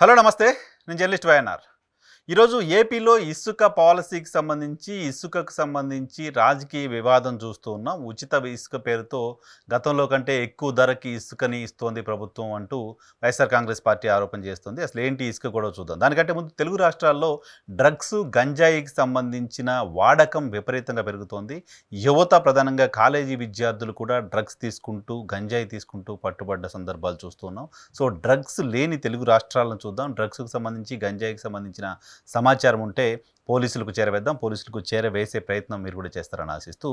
hello నమస్తే నేను journalist YNR ఈరోజు ఏపీలో ఇసుక పాలసీకి సంబంధించి ఇసుకకు సంబంధించి రాజకీయ వివాదం చూస్తూ ఉన్నాం ఉచిత ఇసుక పేరుతో గతంలో కంటే ఎక్కువ ధరకి ఇసుకని ఇస్తోంది ప్రభుత్వం అంటూ వైఎస్ఆర్ కాంగ్రెస్ పార్టీ ఆరోపణ చేస్తుంది అసలు ఏంటి ఇసుక కూడా చూద్దాం దానికంటే ముందు తెలుగు రాష్ట్రాల్లో డ్రగ్స్ గంజాయికి సంబంధించిన వాడకం విపరీతంగా పెరుగుతోంది యువత ప్రధానంగా కాలేజీ విద్యార్థులు కూడా డ్రగ్స్ తీసుకుంటూ గంజాయి తీసుకుంటూ పట్టుబడ్డ సందర్భాలు చూస్తున్నాం సో డ్రగ్స్ లేని తెలుగు రాష్ట్రాలను చూద్దాం డ్రగ్స్కు సంబంధించి గంజాయికి సంబంధించిన సమాచారం ఉంటే పోలీసులకు చేరవేద్దాం పోలీసులకు చేరవేసే ప్రయత్నం మీరు కూడా చేస్తారని ఆశిస్తూ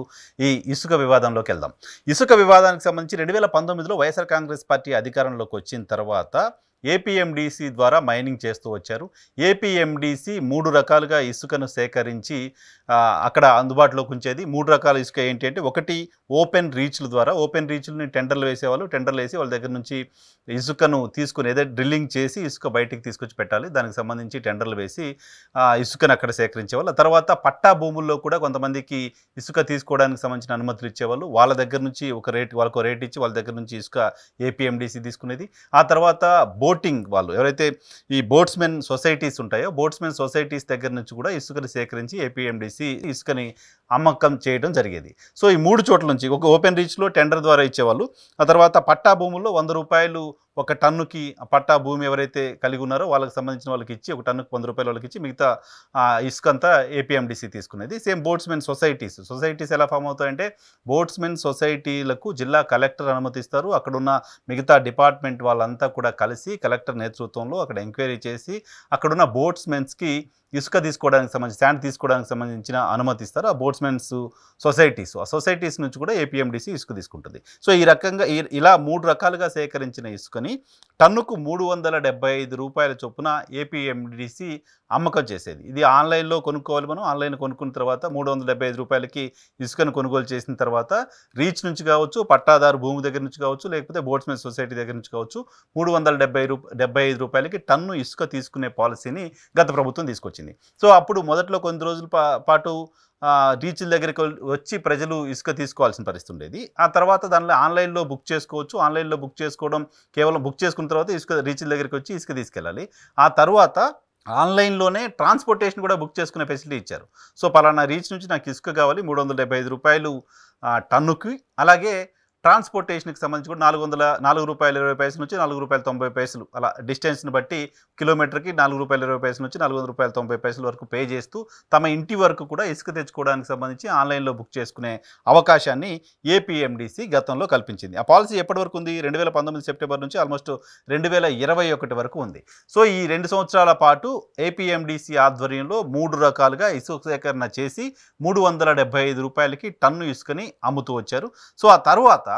ఈ ఇసుక వివాదంలోకి వెళ్దాం ఇసుక వివాదానికి సంబంధించి రెండు వేల పంతొమ్మిదిలో వైఎస్ఆర్ కాంగ్రెస్ పార్టీ అధికారంలోకి వచ్చిన తర్వాత ఏపీఎండిసి ద్వారా మైనింగ్ చేస్తూ వచ్చారు ఏపీఎండిసి మూడు రకాలుగా ఇసుకను సేకరించి అక్కడ అందుబాటులోకి ఉంచేది మూడు రకాల ఇసుక ఏంటి అంటే ఒకటి ఓపెన్ రీచ్ల ద్వారా ఓపెన్ రీచ్ని టెండర్లు వేసేవాళ్ళు టెండర్లు వేసి వాళ్ళ దగ్గర నుంచి ఇసుకను తీసుకుని ఏదైతే డ్రిల్లింగ్ చేసి ఇసుక బయటికి తీసుకొచ్చి పెట్టాలి దానికి సంబంధించి టెండర్లు వేసి ఇసుకను అక్కడ సేకరించేవాళ్ళు తర్వాత పట్టా భూముల్లో కూడా కొంతమందికి ఇసుక తీసుకోవడానికి సంబంధించిన అనుమతులు ఇచ్చేవాళ్ళు వాళ్ళ దగ్గర నుంచి ఒక రేట్ వాళ్ళకు రేట్ ఇచ్చి వాళ్ళ దగ్గర నుంచి ఇసుక ఏపీఎండిసి తీసుకునేది ఆ తర్వాత బోట్ బోటింగ్ వాళ్ళు ఎవరైతే ఈ బోట్స్మెన్ సొసైటీస్ ఉంటాయో బోట్స్మెన్ సొసైటీస్ దగ్గర నుంచి కూడా ఇసుకని సేకరించి ఏపీఎండిసి ఇసుకని అమ్మకం చేయడం జరిగేది సో ఈ మూడు చోట్ల నుంచి ఒక ఓపెన్ రీచ్లో టెండర్ ద్వారా ఇచ్చేవాళ్ళు ఆ తర్వాత పట్టా భూముల్లో వంద రూపాయలు ఒక టన్నుకి పట్టా భూమి ఎవరైతే కలిగి ఉన్నారో వాళ్ళకి సంబంధించిన వాళ్ళకి ఇచ్చి ఒక టన్నుకు వంద రూపాయలు వాళ్ళకి ఇచ్చి మిగతా ఇసుక అంతా ఏపీఎండిసి తీసుకునేది సేమ్ బోట్స్మెన్ సొసైటీస్ సొసైటీస్ ఎలా ఫామ్ అవుతాయంటే బోట్స్మెన్ సొసైటీలకు జిల్లా కలెక్టర్ అనుమతిస్తారు అక్కడున్న మిగతా డిపార్ట్మెంట్ వాళ్ళంతా కూడా కలిసి కలెక్టర్ నేతృత్వంలో అక్కడ ఎంక్వైరీ చేసి అక్కడున్న బోట్స్మెన్స్కి ఇసుక తీసుకోవడానికి సంబంధించి శాండ్ తీసుకోవడానికి సంబంధించిన అనుమతిస్తారు ఆ బోట్స్మెన్స్ సొసైటీస్ ఆ సొసైటీస్ నుంచి కూడా ఏపీఎండిసి ఇసుక తీసుకుంటుంది సో ఈ రకంగా ఇలా మూడు రకాలుగా సేకరించిన ఇసుకని తీసుకొని టన్నుకు మూడు వందల డెబ్బై ఐదు రూపాయల చొప్పున ఏపీఎండిసి అమ్మకం చేసేది ఇది ఆన్లైన్లో కొనుక్కోవాలి మనం ఆన్లైన్ కొనుక్కున్న తర్వాత మూడు వందల డెబ్బై ఐదు రూపాయలకి ఇసుకను కొనుగోలు చేసిన తర్వాత రీచ్ నుంచి కావచ్చు పట్టాదారు భూమి దగ్గర నుంచి కావచ్చు లేకపోతే బోట్స్మెన్ సొసైటీ దగ్గర నుంచి కావచ్చు మూడు వందల డెబ్బై రూ డెబ్బై ఐదు రూపాయలకి టన్ను ఇసుక తీసుకునే పాలసీని గత ప్రభుత్వం తీసుకొచ్చింది సో అప్పుడు మొదట్లో కొన్ని రోజుల పాటు రీచ్ల దగ్గరికి వచ్చి ప్రజలు ఇసుక తీసుకోవాల్సిన పరిస్థితి ఉండేది ఆ తర్వాత దానిలో ఆన్లైన్లో బుక్ చేసుకోవచ్చు ఆన్లైన్లో బుక్ చేసుకోవడం కేవలం బుక్ చేసుకున్న తర్వాత ఇసుక రీచ్ల దగ్గరికి వచ్చి ఇసుక తీసుకెళ్ళాలి ఆ తర్వాత ఆన్లైన్లోనే ట్రాన్స్పోర్టేషన్ కూడా బుక్ చేసుకునే ఫెసిలిటీ ఇచ్చారు సో పలానా రీచ్ నుంచి నాకు ఇసుక కావాలి మూడు వందల డెబ్బై ఐదు రూపాయలు టన్నుకి అలాగే ట్రాన్స్పోర్టేషన్కి సంబంధించి కూడా నాలుగు వందల నాలుగు రూపాయల ఇరవై పైసలు నుంచి నాలుగు రూపాయల తొంభై పైసలు అలా డిస్టెన్స్ని బట్టి కిలోమీటర్కి నాలుగు రూపాయల ఇరవై పైసలు నుంచి నాలుగు వందల రూపాయల తొంభై పైసల వరకు పే చేస్తూ తమ ఇంటి వరకు కూడా ఇసుక తెచ్చుకోవడానికి సంబంధించి ఆన్లైన్లో బుక్ చేసుకునే అవకాశాన్ని ఏపీఎండిసి గతంలో కల్పించింది ఆ పాలసీ ఎప్పటి వరకు ఉంది రెండు వేల పంతొమ్మిది సెప్టెంబర్ నుంచి ఆల్మోస్ట్ రెండు వేల ఇరవై ఒకటి వరకు ఉంది సో ఈ రెండు సంవత్సరాల పాటు ఏపీఎండిసి ఆధ్వర్యంలో మూడు రకాలుగా ఇసుక సేకరణ చేసి మూడు వందల డెబ్బై ఐదు రూపాయలకి టన్ను ఇసుకని అమ్ముతూ వచ్చారు సో ఆ తర్వాత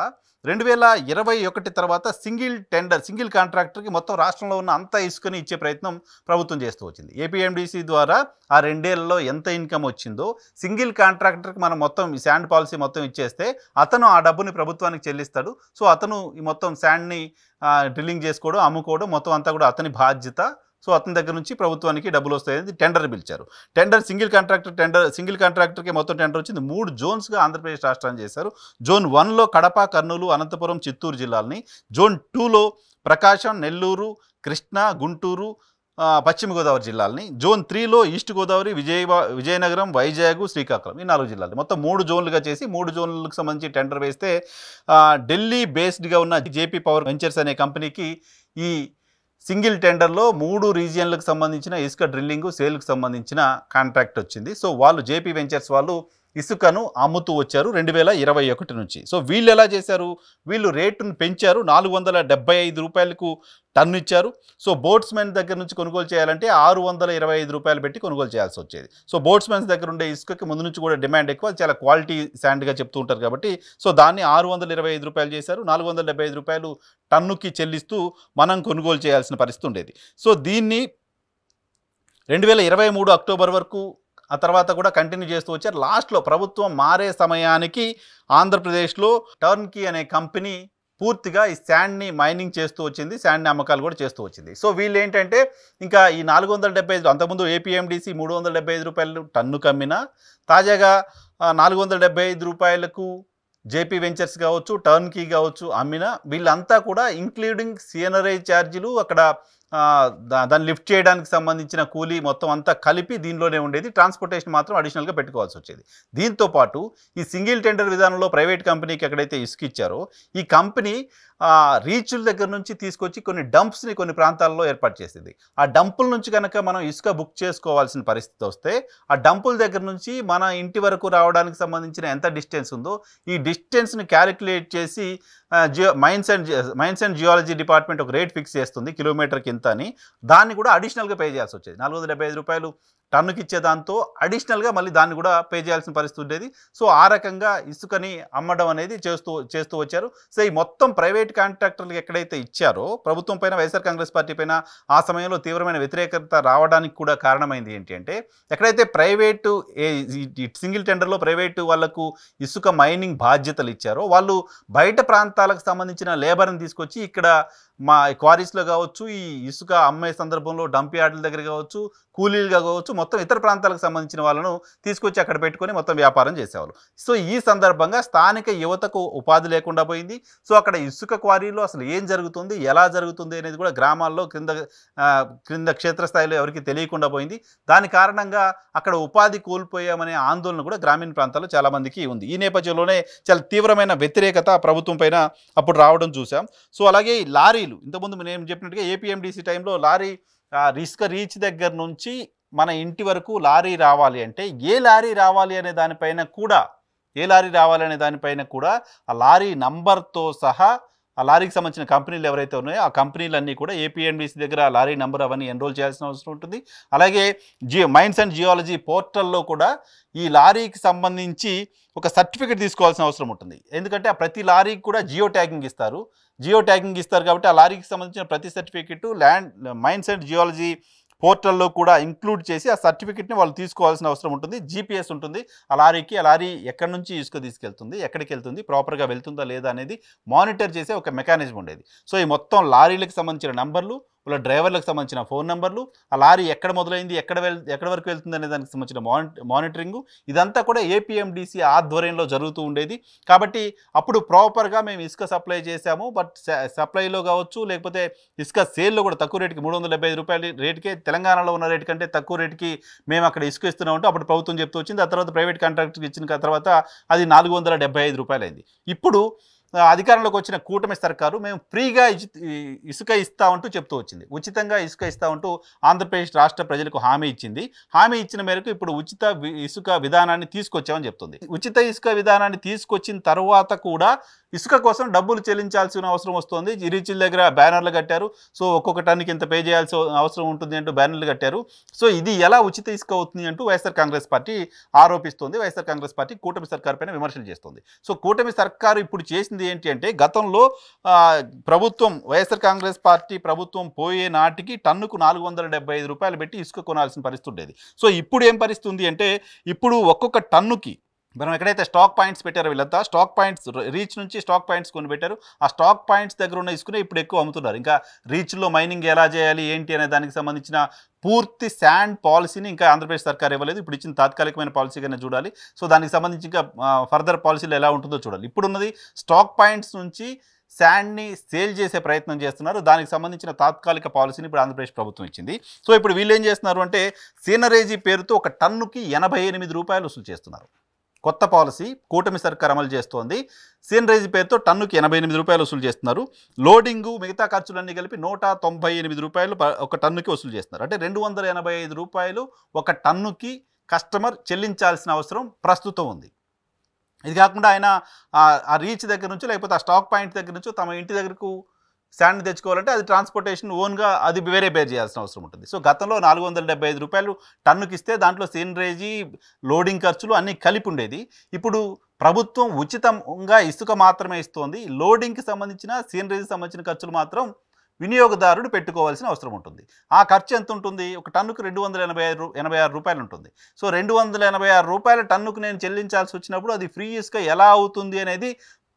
రెండు వేల ఇరవై ఒకటి తర్వాత సింగిల్ టెండర్ సింగిల్ కాంట్రాక్టర్కి మొత్తం రాష్ట్రంలో ఉన్న అంతా ఇసుకని ఇచ్చే ప్రయత్నం ప్రభుత్వం చేస్తూ వచ్చింది ఏపీఎండిసి ద్వారా ఆ రెండేళ్లలో ఎంత ఇన్కమ్ వచ్చిందో సింగిల్ కాంట్రాక్టర్కి మనం మొత్తం ఈ శాండ్ పాలసీ మొత్తం ఇచ్చేస్తే అతను ఆ డబ్బుని ప్రభుత్వానికి చెల్లిస్తాడు సో అతను ఈ మొత్తం శాండ్ని డ్రిల్లింగ్ చేసుకోవడం అమ్ముకోవడం మొత్తం అంతా కూడా అతని బాధ్యత సో అతని దగ్గర నుంచి ప్రభుత్వానికి డబ్బులు వస్తాయని టెండర్ పిలిచారు tender single contractor tender single కాంట్రాక్టర్కి మొత్తం టెండర్ వచ్చింది మూడు జోన్స్గా ఆంధ్రప్రదేశ్ రాష్ట్రాన్ని చేశారు జోన్ వన్లో కడప కర్నూలు అనంతపురం చిత్తూరు జిల్లాలని జోన్ టూలో ప్రకాశం నెల్లూరు కృష్ణా గుంటూరు పశ్చిమ గోదావరి జిల్లాలని జోన్ త్రీలో ఈస్ట్ గోదావరి విజయ విజయనగరం వైజాగ్ శ్రీకాకుళం ఈ నాలుగు జిల్లాలు మొత్తం మూడు జోన్లుగా చేసి మూడు జోన్లకు సంబంధించి టెండర్ వేస్తే ఢిల్లీ బేస్డ్గా ఉన్న జేపీ పవర్ వెంచర్స్ అనే కంపెనీకి ఈ సింగిల్ టెండర్లో మూడు రీజియన్లకు సంబంధించిన ఇసుక డ్రిల్లింగ్ సేల్కు సంబంధించిన కాంట్రాక్ట్ వచ్చింది సో వాళ్ళు జేపీ వెంచర్స్ వాళ్ళు ఇసుకను అమ్ముతూ వచ్చారు రెండు వేల ఇరవై ఒకటి నుంచి సో వీళ్ళు ఎలా చేశారు వీళ్ళు రేటును పెంచారు నాలుగు వందల డెబ్బై ఐదు రూపాయలకు టన్ను ఇచ్చారు సో బోట్స్మెన్ దగ్గర నుంచి కొనుగోలు చేయాలంటే ఆరు వందల ఇరవై ఐదు రూపాయలు పెట్టి కొనుగోలు చేయాల్సి వచ్చేది సో బోట్స్మెన్స్ దగ్గర ఉండే ఇసుకకి ముందు నుంచి కూడా డిమాండ్ ఎక్కువ చాలా క్వాలిటీ శాండ్గా చెప్తూ ఉంటారు కాబట్టి సో దాన్ని ఆరు వందల ఇరవై ఐదు రూపాయలు చేశారు నాలుగు వందల డెబ్బై ఐదు రూపాయలు టన్నుకి చెల్లిస్తూ మనం కొనుగోలు చేయాల్సిన పరిస్థితి ఉండేది సో దీన్ని రెండు వేల ఇరవై మూడు అక్టోబర్ వరకు ఆ తర్వాత కూడా కంటిన్యూ చేస్తూ వచ్చారు లాస్ట్లో ప్రభుత్వం మారే సమయానికి ఆంధ్రప్రదేశ్లో టర్న్కీ అనే కంపెనీ పూర్తిగా ఈ శాండ్ని మైనింగ్ చేస్తూ వచ్చింది శాండ్ని అమ్మకాలు కూడా చేస్తూ వచ్చింది సో వీళ్ళు ఏంటంటే ఇంకా ఈ నాలుగు వందల డెబ్బై ఐదు అంతకుముందు ఏపీఎండిసి మూడు వందల డెబ్బై ఐదు రూపాయలు టన్ను కమ్మినా తాజాగా నాలుగు వందల డెబ్బై ఐదు రూపాయలకు జేపీ వెంచర్స్ కావచ్చు టర్న్కీ కావచ్చు అమ్మిన వీళ్ళంతా కూడా ఇంక్లూడింగ్ సీఎనరై ఛార్జీలు అక్కడ దాన్ని లిఫ్ట్ చేయడానికి సంబంధించిన కూలీ మొత్తం అంతా కలిపి దీనిలోనే ఉండేది ట్రాన్స్పోర్టేషన్ మాత్రం అడిషనల్గా పెట్టుకోవాల్సి వచ్చేది దీంతో పాటు ఈ సింగిల్ టెండర్ విధానంలో ప్రైవేట్ కంపెనీకి ఎక్కడైతే ఇసుక ఇచ్చారో ఈ కంపెనీ రీచ్ల దగ్గర నుంచి తీసుకొచ్చి కొన్ని డంప్స్ని కొన్ని ప్రాంతాల్లో ఏర్పాటు చేసింది ఆ డంపుల నుంచి కనుక మనం ఇసుక బుక్ చేసుకోవాల్సిన పరిస్థితి వస్తే ఆ డంపుల దగ్గర నుంచి మన ఇంటి వరకు రావడానికి సంబంధించిన ఎంత డిస్టెన్స్ ఉందో ఈ డిస్టెన్స్ని క్యాలిక్యులేట్ చేసి geo mines and mines and geology department ఒక రేట్ ఫిక్స్ చేస్తుంది కిలోమీటర్ కింద ఎంత అని దాన్ని కూడా అడిషనల్గా పే చేయాల్సి వచ్చేది నాలుగు వందల ఐదు రూపాయలు టన్నుకి ఇచ్చే దాంతో అడిషనల్గా మళ్ళీ దాన్ని కూడా పే చేయాల్సిన పరిస్థితి ఉండేది సో ఆ రకంగా ఇసుకని అమ్మడం అనేది చేస్తూ చేస్తూ వచ్చారు సో ఈ మొత్తం ప్రైవేట్ కాంట్రాక్టర్లకు ఎక్కడైతే ఇచ్చారో ప్రభుత్వం పైన వైఎస్ఆర్ కాంగ్రెస్ పార్టీ పైన ఆ సమయంలో తీవ్రమైన వ్యతిరేకత రావడానికి కూడా కారణమైంది ఏంటి అంటే ఎక్కడైతే ప్రైవేటు సింగిల్ టెండర్లో ప్రైవేటు వాళ్లకు ఇసుక మైనింగ్ బాధ్యతలు ఇచ్చారో వాళ్ళు బయట ప్రాంతాలకు సంబంధించిన లేబర్ని తీసుకొచ్చి ఇక్కడ మా క్వారీస్లో కావచ్చు ఈ ఇసుక అమ్మే సందర్భంలో డంప్ యార్డుల దగ్గర కావచ్చు కూలీలుగా కావచ్చు మొత్తం ఇతర ప్రాంతాలకు సంబంధించిన వాళ్ళను తీసుకొచ్చి అక్కడ పెట్టుకొని మొత్తం వ్యాపారం చేసేవాళ్ళు సో ఈ సందర్భంగా స్థానిక యువతకు ఉపాధి లేకుండా పోయింది సో అక్కడ ఇసుక క్వారీలో అసలు ఏం జరుగుతుంది ఎలా జరుగుతుంది అనేది కూడా గ్రామాల్లో క్రింద క్రింద క్షేత్రస్థాయిలో ఎవరికి తెలియకుండా పోయింది దాని కారణంగా అక్కడ ఉపాధి కోల్పోయామనే ఆందోళన కూడా గ్రామీణ ప్రాంతాల్లో చాలామందికి ఉంది ఈ నేపథ్యంలోనే చాలా తీవ్రమైన వ్యతిరేకత ప్రభుత్వం పైన అప్పుడు రావడం చూసాం సో అలాగే లారీలు ఇంతకుముందు నేను చెప్పినట్టుగా ఏపీఎండిసి టైంలో లారీ రిస్క్ రీచ్ దగ్గర నుంచి మన ఇంటి వరకు లారీ రావాలి అంటే ఏ లారీ రావాలి అనే దానిపైన కూడా ఏ లారీ రావాలి అనే దానిపైన కూడా ఆ లారీ నంబర్తో సహా ఆ లారీకి సంబంధించిన కంపెనీలు ఎవరైతే ఉన్నాయో ఆ కంపెనీలన్నీ కూడా ఏపీఎన్బిసి దగ్గర లారీ నెంబర్ అవన్నీ ఎన్రోల్ చేయాల్సిన అవసరం ఉంటుంది అలాగే జియో మైన్స్ అండ్ జియాలజీ పోర్టల్లో కూడా ఈ లారీకి సంబంధించి ఒక సర్టిఫికేట్ తీసుకోవాల్సిన అవసరం ఉంటుంది ఎందుకంటే ఆ ప్రతి లారీకి కూడా జియో ట్యాగింగ్ ఇస్తారు జియో ట్యాగింగ్ ఇస్తారు కాబట్టి ఆ లారీకి సంబంధించిన ప్రతి certificate land mines and geology పోర్టల్లో కూడా ఇంక్లూడ్ చేసి ఆ సర్టిఫికెట్ని వాళ్ళు తీసుకోవాల్సిన అవసరం ఉంటుంది జీపీఎస్ ఉంటుంది ఆ లారీకి ఆ లారీ ఎక్కడి నుంచి ఇసుక తీసుకెళ్తుంది ఎక్కడికి వెళ్తుంది ప్రాపర్గా వెళ్తుందా లేదా అనేది మానిటర్ చేసే ఒక మెకానిజం ఉండేది సో ఈ మొత్తం లారీలకు సంబంధించిన నంబర్లు వాళ్ళ డ్రైవర్లకు సంబంధించిన ఫోన్ నెంబర్లు ఆ లారీ ఎక్కడ మొదలైంది ఎక్కడ ఎక్కడ వరకు వెళ్తుంది అనే దానికి సంబంధించిన మానిటరింగ్ ఇదంతా కూడా ఏపీఎండిసి ఆధ్వర్యంలో జరుగుతూ ఉండేది కాబట్టి అప్పుడు ప్రాపర్గా మేము ఇసుక సప్లై చేశాము బట్ సప్లైలో కావచ్చు లేకపోతే ఇసుక సేల్లో కూడా తక్కువ రేటుకి మూడు వందల డెబ్బై ఐదు రూపాయల రేటుకే తెలంగాణలో ఉన్న రేటు కంటే తక్కువ రేటుకి మేము అక్కడ ఇసుక ఇస్తున్నాం అంటే అప్పుడు ప్రభుత్వం చెప్తూ వచ్చింది ఆ తర్వాత ప్రైవేట్ కాంట్రాక్టర్కి ఇచ్చిన తర్వాత అది నాలుగు వందల డెబ్బై ఐదు రూపాయలైంది ఇప్పుడు అధికారంలోకి వచ్చిన కూటమి సర్కారు మేము ఫ్రీగా ఇసుక ఇస్తా చెప్తూ వచ్చింది ఉచితంగా ఇసుక ఇస్తా ఆంధ్రప్రదేశ్ రాష్ట్ర ప్రజలకు హామీ ఇచ్చింది హామీ ఇచ్చిన మేరకు ఇప్పుడు ఉచిత ఇసుక విధానాన్ని తీసుకొచ్చామని చెప్తుంది ఉచిత ఇసుక విధానాన్ని తీసుకొచ్చిన తర్వాత కూడా ఇసుక కోసం డబ్బులు చెల్లించాల్సిన అవసరం వస్తుంది జిరీచిల్ దగ్గర బ్యానర్లు కట్టారు సో ఒక్కొక్క టన్నుకి ఇంత పే చేయాల్సి అవసరం ఉంటుంది అంటూ బ్యానర్లు కట్టారు సో ఇది ఎలా ఉచిత ఇసుక అవుతుంది అంటూ వైఎస్ఆర్ కాంగ్రెస్ పార్టీ ఆరోపిస్తుంది వైఎస్ఆర్ కాంగ్రెస్ పార్టీ కూటమి సర్కార్ పైన విమర్శలు చేస్తుంది సో కూటమి సర్కారు ఇప్పుడు చేసింది ఏంటి అంటే గతంలో ప్రభుత్వం వైఎస్ఆర్ కాంగ్రెస్ పార్టీ ప్రభుత్వం పోయే నాటికి టన్నుకు నాలుగు వందల ఐదు రూపాయలు పెట్టి ఇసుక కొనాల్సిన పరిస్థితి ఉండేది సో ఇప్పుడు ఏం పరిస్థితి ఉంది అంటే ఇప్పుడు ఒక్కొక్క టన్నుకి మనం ఎక్కడైతే స్టాక్ పాయింట్స్ పెట్టారో వీళ్ళంతా స్టాక్ పాయింట్స్ రీచ్ నుంచి స్టాక్ పాయింట్స్ కొని పెట్టారు ఆ స్టాక్ పాయింట్స్ దగ్గర ఉన్న ఇసుకునే ఇప్పుడు ఎక్కువ అమ్ముతున్నారు ఇంకా రీచ్లో మైనింగ్ ఎలా చేయాలి ఏంటి అనే దానికి సంబంధించిన పూర్తి శాండ్ పాలసీని ఇంకా ఆంధ్రప్రదేశ్ సర్కార్ ఇవ్వలేదు ఇప్పుడు ఇచ్చిన తాత్కాలికమైన పాలసీ కన్నా చూడాలి సో దానికి సంబంధించి ఇంకా ఫర్దర్ పాలసీలు ఎలా ఉంటుందో చూడాలి ఇప్పుడున్నది స్టాక్ పాయింట్స్ నుంచి శాండ్ని సేల్ చేసే ప్రయత్నం చేస్తున్నారు దానికి సంబంధించిన తాత్కాలిక పాలసీని ఇప్పుడు ఆంధ్రప్రదేశ్ ప్రభుత్వం ఇచ్చింది సో ఇప్పుడు వీళ్ళు ఏం చేస్తున్నారు అంటే సీనరేజీ పేరుతో ఒక టన్నుకి ఎనభై ఎనిమిది రూపాయలు వసూలు చేస్తున్నారు కొత్త పాలసీ కూటమి సర్కార్ అమలు చేస్తోంది సీన్ రైజ్ పేరుతో టన్నుకి ఎనభై ఎనిమిది రూపాయలు వసూలు చేస్తున్నారు లోడింగు మిగతా ఖర్చులన్నీ కలిపి నూట తొంభై ఎనిమిది రూపాయలు ఒక టన్నుకి వసూలు చేస్తున్నారు అంటే రెండు వందల ఎనభై ఐదు రూపాయలు ఒక టన్నుకి కస్టమర్ చెల్లించాల్సిన అవసరం ప్రస్తుతం ఉంది ఇది కాకుండా ఆయన ఆ రీచ్ దగ్గర నుంచి లేకపోతే ఆ స్టాక్ పాయింట్ దగ్గర నుంచి తమ ఇంటి దగ్గరకు శాండ్ని తెచ్చుకోవాలంటే అది ట్రాన్స్పోర్టేషన్ ఓన్గా అది వేరే బేర్ చేయాల్సిన అవసరం ఉంటుంది సో గతంలో నాలుగు వందల డెబ్బై ఐదు రూపాయలు టన్నుకి ఇస్తే దాంట్లో సీనరేజీ లోడింగ్ ఖర్చులు అన్నీ కలిపి ఉండేది ఇప్పుడు ప్రభుత్వం ఉచితంగా ఇసుక మాత్రమే ఇస్తోంది లోడింగ్కి సంబంధించిన సీనరేజీకి సంబంధించిన ఖర్చులు మాత్రం వినియోగదారుడు పెట్టుకోవాల్సిన అవసరం ఉంటుంది ఆ ఖర్చు ఎంత ఉంటుంది ఒక టన్నుకు రెండు వందల ఎనభై ఐదు ఎనభై ఆరు రూపాయలు ఉంటుంది సో రెండు వందల ఎనభై ఆరు రూపాయల టన్నుకు నేను చెల్లించాల్సి వచ్చినప్పుడు అది ఫ్రీ ఇసుక ఎలా అవుతుంది అనేది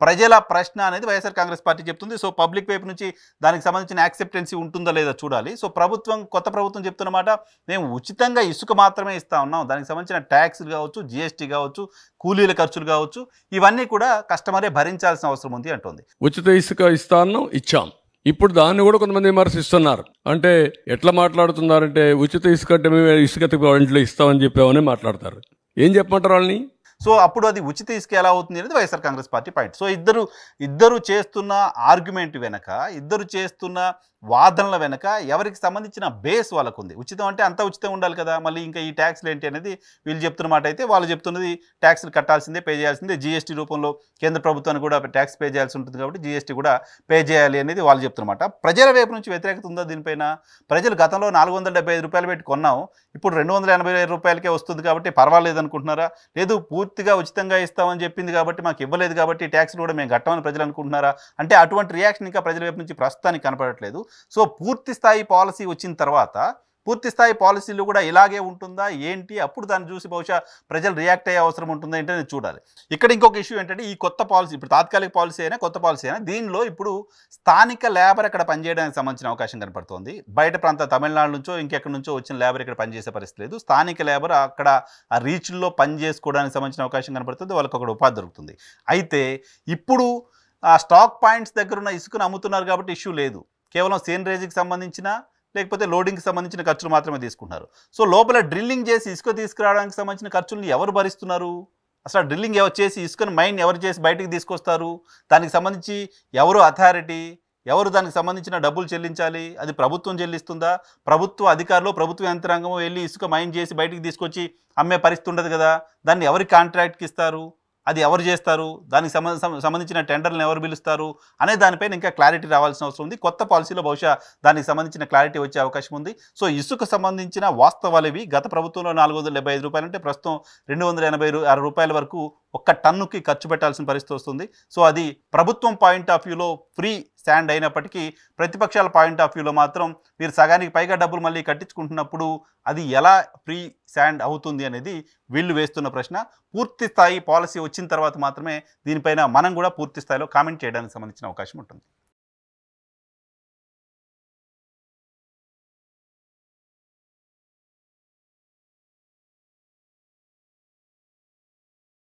ప్రజల ప్రశ్న అనేది వైఎస్ఆర్ కాంగ్రెస్ పార్టీ చెప్తుంది సో పబ్లిక్ వైపు నుంచి దానికి సంబంధించిన యాక్సెప్టెన్సీ ఉంటుందా లేదా చూడాలి సో ప్రభుత్వం కొత్త ప్రభుత్వం చెప్తున్నమాట మేము ఉచితంగా ఇసుక మాత్రమే ఇస్తా ఉన్నాం దానికి సంబంధించిన ట్యాక్స్లు కావచ్చు జిఎస్టీ కావచ్చు కూలీల ఖర్చులు కావచ్చు ఇవన్నీ కూడా కస్టమరే భరించాల్సిన అవసరం ఉంది అంటుంది ఉచిత ఇసుక ఇస్తాను ఇచ్చాం ఇప్పుడు దాన్ని కూడా కొంతమంది విమర్శిస్తున్నారు అంటే ఎట్లా మాట్లాడుతున్నారంటే ఉచిత ఇసుక అంటే మేము ఇసుక ఇంట్లో ఇస్తామని చెప్పామని మాట్లాడతారు ఏం చెప్పమంటారు వాళ్ళని సో అప్పుడు అది ఉచిత ఇసుక ఎలా అవుతుంది అనేది YSR Congress party point so ఇద్దరు ఇద్దరు చేస్తున్న ఆర్గ్యుమెంట్ వెనక ఇద్దరు చేస్తున్న వాదనల వెనక ఎవరికి సంబంధించిన బేస్ వాళ్ళకు ఉంది ఉచితం అంటే అంత ఉచితం ఉండాలి కదా మళ్ళీ ఇంకా ఈ ట్యాక్స్లు ఏంటి అనేది వీళ్ళు చెప్తున్న మాట అయితే వాళ్ళు చెప్తున్నది ట్యాక్స్లు కట్టాల్సిందే పే చేయాల్సిందే జిఎస్టీ రూపంలో కేంద్ర ప్రభుత్వాన్ని కూడా ట్యాక్స్ పే చేయాల్సి ఉంటుంది కాబట్టి జీఎస్టీ కూడా పే చేయాలి అనేది వాళ్ళు చెప్తున్నమాట ప్రజల వైపు నుంచి వ్యతిరేకత ఉందా దీనిపైన ప్రజలు గతంలో నాలుగు వందల డెబ్బై ఐదు రూపాయలు పెట్టి కొన్నాం ఇప్పుడు రెండు వందల ఎనభై ఐదు రూపాయలకే వస్తుంది కాబట్టి పర్వాలేదు అనుకుంటున్నారా లేదు పూర్తిగా ఉచితంగా ఇస్తామని చెప్పింది కాబట్టి మాకు ఇవ్వలేదు కాబట్టి ట్యాక్స్లు కూడా మేము కట్టమని ప్రజలు అనుకుంటున్నారా అంటే అటువంటి రియాక్షన్ ఇంకా ప్రజల వైపు నుంచి ప్రస్తుతానికి కనపడట్లేదు సో పూర్తి స్థాయి పాలసీ వచ్చిన తర్వాత పూర్తి స్థాయి పాలసీలు కూడా ఇలాగే ఉంటుందా ఏంటి అప్పుడు దాన్ని చూసి బహుశా ప్రజలు రియాక్ట్ అయ్యే అవసరం ఉంటుందా నేను చూడాలి ఇక్కడ ఇంకొక ఇష్యూ ఏంటంటే ఈ కొత్త పాలసీ ఇప్పుడు తాత్కాలిక పాలసీ అయినా కొత్త పాలసీ అయినా దీనిలో ఇప్పుడు స్థానిక లేబర్ అక్కడ పనిచేయడానికి సంబంధించిన అవకాశం కనపడుతుంది బయట ప్రాంత తమిళనాడు నుంచో ఇంకెక్కడి నుంచో వచ్చిన లేబర్ ఇక్కడ పనిచేసే పరిస్థితి లేదు స్థానిక లేబర్ అక్కడ ఆ రీచ్ల్లో పనిచేసుకోవడానికి సంబంధించిన అవకాశం కనపడుతుంది వాళ్ళకి ఒకటి ఉపాధి దొరుకుతుంది అయితే ఇప్పుడు ఆ స్టాక్ పాయింట్స్ దగ్గర ఉన్న ఇసుకను అమ్ముతున్నారు కాబట్టి ఇష్యూ లేదు కేవలం సేన్ రేజ్కి సంబంధించిన లేకపోతే లోడింగ్కి సంబంధించిన ఖర్చులు మాత్రమే తీసుకుంటున్నారు సో లోపల డ్రిల్లింగ్ చేసి ఇసుక తీసుకురావడానికి సంబంధించిన ఖర్చులను ఎవరు భరిస్తున్నారు అసలు డ్రిల్లింగ్ ఎవరు చేసి ఇసుకని మైన్ ఎవరు చేసి బయటకు తీసుకొస్తారు దానికి సంబంధించి ఎవరు అథారిటీ ఎవరు దానికి సంబంధించిన డబ్బులు చెల్లించాలి అది ప్రభుత్వం చెల్లిస్తుందా ప్రభుత్వ అధికారులు ప్రభుత్వ యంత్రాంగం వెళ్ళి ఇసుక మైన్ చేసి బయటికి తీసుకొచ్చి అమ్మే పరిస్థితి ఉండదు కదా దాన్ని ఎవరి కాంట్రాక్ట్కి ఇస్తారు అది ఎవరు చేస్తారు దానికి సంబంధించిన టెండర్లను ఎవరు పిలుస్తారు అనే దానిపైన ఇంకా క్లారిటీ రావాల్సిన అవసరం ఉంది కొత్త పాలసీలో బహుశా దానికి సంబంధించిన క్లారిటీ వచ్చే అవకాశం ఉంది సో ఇసుక సంబంధించిన వాస్తవాలు గత ప్రభుత్వంలో నాలుగు వందల డెబ్బై ఐదు రూపాయలు అంటే ప్రస్తుతం రెండు వందల ఎనభై ఆరు రూపాయల వరకు ఒక్క టన్నుకి ఖర్చు పెట్టాల్సిన పరిస్థితి వస్తుంది సో అది ప్రభుత్వం పాయింట్ ఆఫ్ వ్యూలో ఫ్రీ స్టాండ్ అయినప్పటికీ ప్రతిపక్షాల పాయింట్ ఆఫ్ వ్యూలో మాత్రం మీరు సగానికి పైగా డబ్బులు మళ్ళీ కట్టించుకుంటున్నప్పుడు అది ఎలా ఫ్రీ స్టాండ్ అవుతుంది అనేది వీళ్ళు వేస్తున్న ప్రశ్న పూర్తి స్థాయి పాలసీ వచ్చిన తర్వాత మాత్రమే దీనిపైన మనం కూడా పూర్తి స్థాయిలో కామెంట్ చేయడానికి సంబంధించిన అవకాశం ఉంటుంది